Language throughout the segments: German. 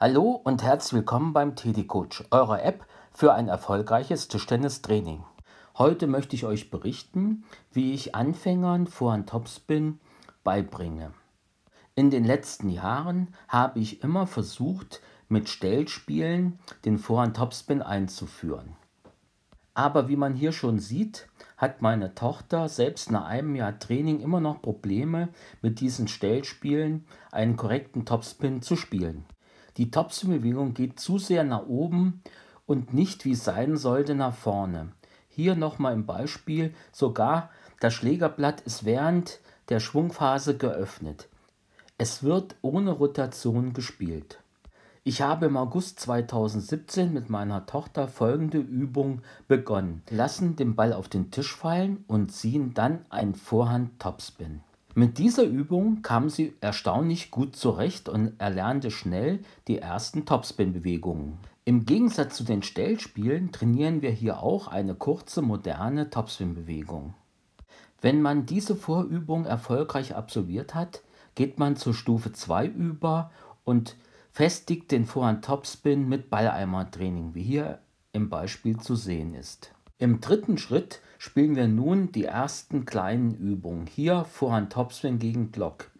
Hallo und herzlich willkommen beim TD Coach, eurer App für ein erfolgreiches Tischtennistraining. Heute möchte ich euch berichten, wie ich Anfängern Vorhand Topspin beibringe. In den letzten Jahren habe ich immer versucht, mit Stellspielen den Vorhand Topspin einzuführen. Aber wie man hier schon sieht, hat meine Tochter selbst nach einem Jahr Training immer noch Probleme mit diesen Stellspielen einen korrekten Topspin zu spielen. Die Topspin-Bewegung geht zu sehr nach oben und nicht wie sein sollte nach vorne. Hier nochmal im Beispiel, sogar das Schlägerblatt ist während der Schwungphase geöffnet. Es wird ohne Rotation gespielt. Ich habe im August 2017 mit meiner Tochter folgende Übung begonnen. Lassen den Ball auf den Tisch fallen und ziehen dann ein Vorhand-Topspin. Mit dieser Übung kam sie erstaunlich gut zurecht und erlernte schnell die ersten Topspin-Bewegungen. Im Gegensatz zu den Stellspielen trainieren wir hier auch eine kurze, moderne Topspin-Bewegung. Wenn man diese Vorübung erfolgreich absolviert hat, geht man zur Stufe 2 über und festigt den Vorhand Topspin mit Balleimer-Training, wie hier im Beispiel zu sehen ist. Im dritten Schritt spielen wir nun die ersten kleinen Übungen. Hier Vorhand Topswing gegen Glock.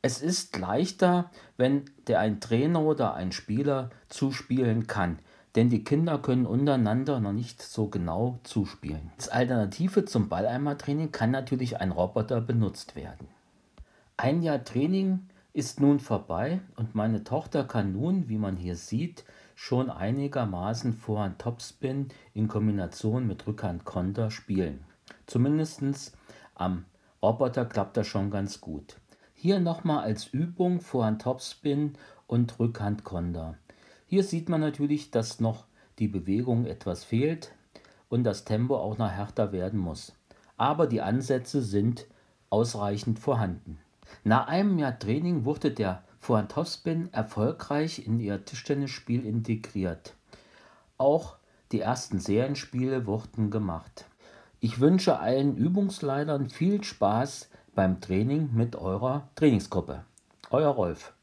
Es ist leichter, wenn der ein Trainer oder ein Spieler zuspielen kann, denn die Kinder können untereinander noch nicht so genau zuspielen. Als Alternative zum Balleimertraining kann natürlich ein Roboter benutzt werden. Ein Jahr Training ist nun vorbei und meine Tochter kann nun, wie man hier sieht, schon einigermaßen Vorhand Topspin in Kombination mit Rückhand Konter spielen. Zumindest am Roboter klappt das schon ganz gut. Hier nochmal als Übung Vorhand Topspin und Rückhand Konter. Hier sieht man natürlich, dass noch die Bewegung etwas fehlt und das Tempo auch noch härter werden muss. Aber die Ansätze sind ausreichend vorhanden. Nach einem Jahr Training wurde der Vorantospin erfolgreich in ihr Tischtennisspiel integriert. Auch die ersten Serienspiele wurden gemacht. Ich wünsche allen Übungsleitern viel Spaß beim Training mit eurer Trainingsgruppe. Euer Rolf.